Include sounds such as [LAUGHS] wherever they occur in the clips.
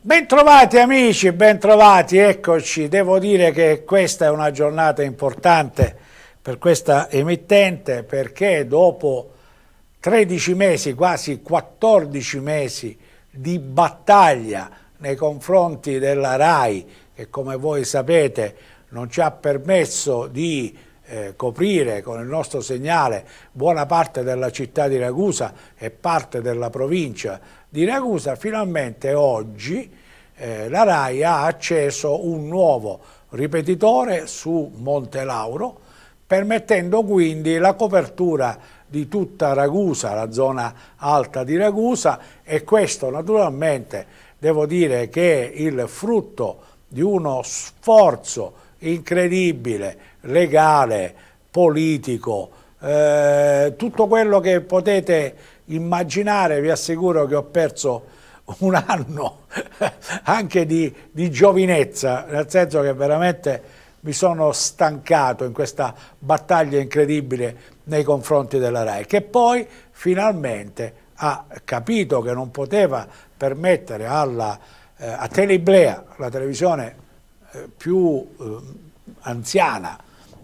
Bentrovati amici, bentrovati, eccoci. Devo dire che questa è una giornata importante per questa emittente perché dopo 13 mesi, quasi 14 mesi di battaglia nei confronti della RAI che come voi sapete non ci ha permesso di eh, coprire con il nostro segnale buona parte della città di Ragusa e parte della provincia di Ragusa, finalmente oggi eh, la RAI ha acceso un nuovo ripetitore su Monte Lauro, permettendo quindi la copertura di tutta Ragusa, la zona alta di Ragusa e questo naturalmente devo dire che è il frutto di uno sforzo incredibile legale, politico, eh, tutto quello che potete immaginare, vi assicuro che ho perso un anno [LAUGHS] anche di, di giovinezza, nel senso che veramente mi sono stancato in questa battaglia incredibile nei confronti della RAI, che poi finalmente ha capito che non poteva permettere alla, eh, a Teleblea, la televisione eh, più eh, anziana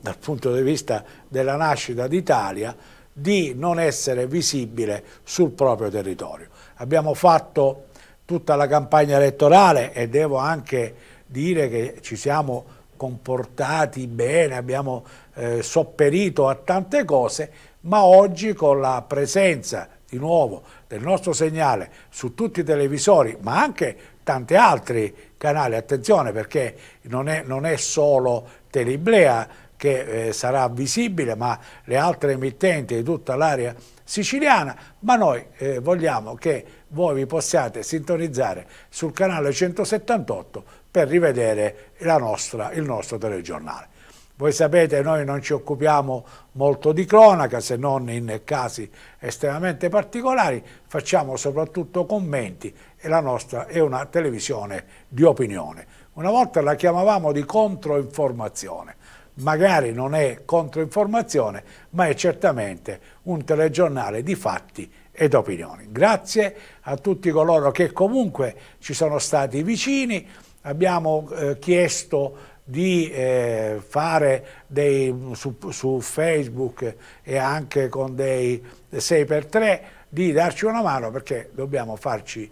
dal punto di vista della nascita d'Italia, di non essere visibile sul proprio territorio. Abbiamo fatto tutta la campagna elettorale e devo anche dire che ci siamo comportati bene, abbiamo eh, sopperito a tante cose, ma oggi con la presenza di nuovo del nostro segnale su tutti i televisori, ma anche tanti altri canali, attenzione perché non è, non è solo Teliblea che eh, sarà visibile, ma le altre emittenti di tutta l'area siciliana, ma noi eh, vogliamo che voi vi possiate sintonizzare sul canale 178 per rivedere nostra, il nostro telegiornale. Voi sapete noi non ci occupiamo molto di cronaca se non in casi estremamente particolari, facciamo soprattutto commenti e la nostra è una televisione di opinione. Una volta la chiamavamo di controinformazione, magari non è controinformazione, ma è certamente un telegiornale di fatti ed opinioni. Grazie a tutti coloro che comunque ci sono stati vicini, abbiamo eh, chiesto di eh, fare dei, su, su, Facebook e anche con dei 6x3 di darci una mano perché dobbiamo farci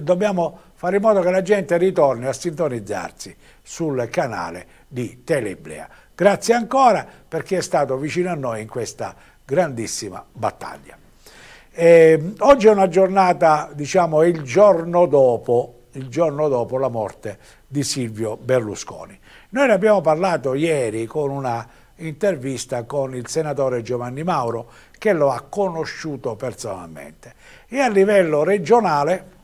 dobbiamo fare in modo che la gente ritorni a sintonizzarsi sul canale di Teleblea. Grazie ancora per chi è stato vicino a noi in questa grandissima battaglia. E ehm, oggi è una giornata, diciamo, il giorno dopo il giorno dopo la morte di Silvio Berlusconi. Noi ne abbiamo parlato ieri con una intervista con il senatore Giovanni Mauro che lo ha conosciuto personalmente e a livello regionale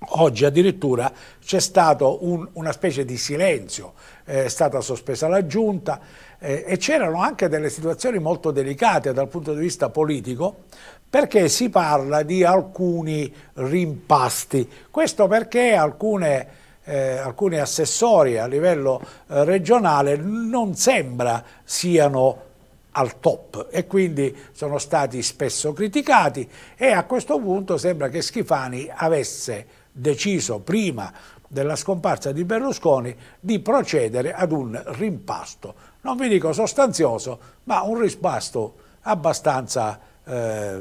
oggi addirittura c'è stato un, una specie di silenzio, è stata sospesa la giunta eh, e c'erano anche delle situazioni molto delicate dal punto di vista politico perché si parla di alcuni rimpasti, questo perché alcune eh, alcuni assessori a livello eh, regionale non sembra siano al top e quindi sono stati spesso criticati e a questo punto sembra che Schifani avesse deciso prima della scomparsa di Berlusconi di procedere ad un rimpasto, non vi dico sostanzioso, ma un rimpasto abbastanza eh,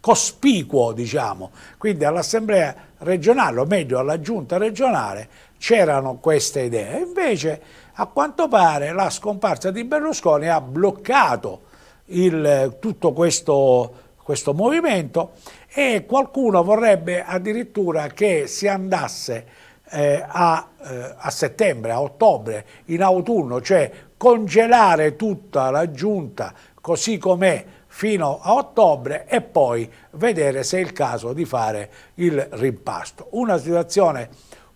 cospicuo, diciamo. Quindi all'Assemblea regionale, o meglio alla Giunta regionale, c'erano queste idee. Invece, a quanto pare, la scomparsa di Berlusconi ha bloccato il, tutto questo, questo movimento e qualcuno vorrebbe addirittura che si andasse eh, a, eh, a, settembre, a ottobre, in autunno, cioè congelare tutta la giunta così com'è fino a ottobre e poi vedere se è il caso di fare il rimpasto. Una situazione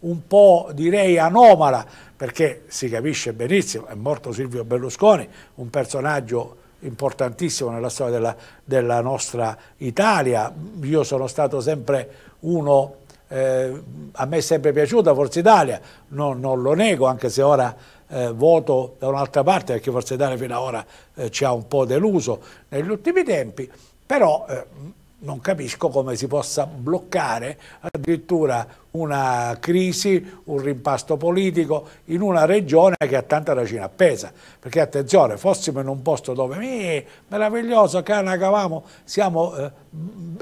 un po' direi anomala, perché si capisce benissimo, è morto Silvio Berlusconi, un personaggio importantissimo nella storia della, della nostra Italia, io sono stato sempre uno, eh, a me è sempre piaciuta Forza Italia, no, non lo nego, anche se ora eh, voto da un'altra parte, perché Forza Italia fino ad ora eh, ci ha un po' deluso negli ultimi tempi, però eh, non capisco come si possa bloccare addirittura una crisi, un rimpasto politico in una regione che ha tanta racina appesa. Perché attenzione, fossimo in un posto dove, eh, meraviglioso, Canacavamo, siamo, eh,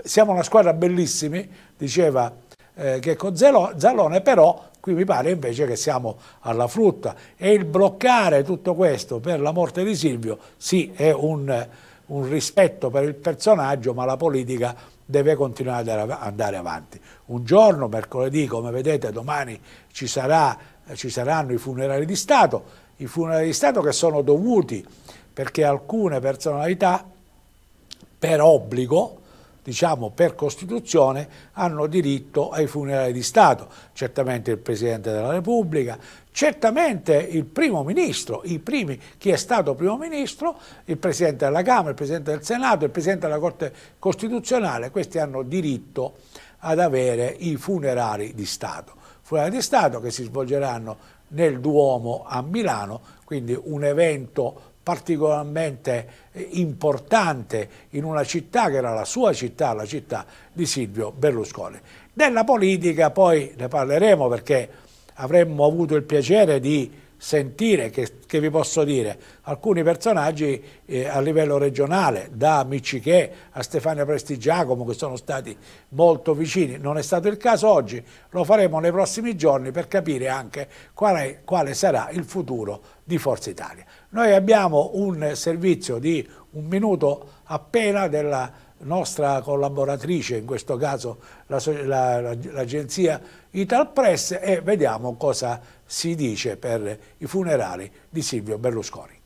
siamo una squadra bellissimi, diceva eh, che con Zalone, però qui mi pare invece che siamo alla frutta. E il bloccare tutto questo per la morte di Silvio, sì, è un un rispetto per il personaggio, ma la politica deve continuare ad andare avanti. Un giorno, mercoledì, come vedete, domani ci, sarà, ci saranno i funerali di Stato, i funerali di Stato che sono dovuti perché alcune personalità per obbligo diciamo per Costituzione, hanno diritto ai funerali di Stato, certamente il Presidente della Repubblica, certamente il primo ministro, i primi, chi è stato primo ministro, il Presidente della Camera, il Presidente del Senato, il Presidente della Corte Costituzionale, questi hanno diritto ad avere i funerali di Stato. Funerali di Stato che si svolgeranno nel Duomo a Milano, quindi un evento particolarmente eh, importante in una città che era la sua città, la città di Silvio Berlusconi. Della politica poi ne parleremo perché avremmo avuto il piacere di sentire, che, che, vi posso dire, alcuni personaggi eh, a livello regionale, da Miccichè a Stefania Presti Giacomo, che sono stati molto vicini. Non è stato il caso oggi, lo faremo nei prossimi giorni per capire anche quale, quale sarà il futuro di Forza Italia. Noi abbiamo un servizio di un minuto appena della nostra collaboratrice, in questo caso l'agenzia la, la, Italpress, e vediamo cosa si dice per i funerali di Silvio Berlusconi.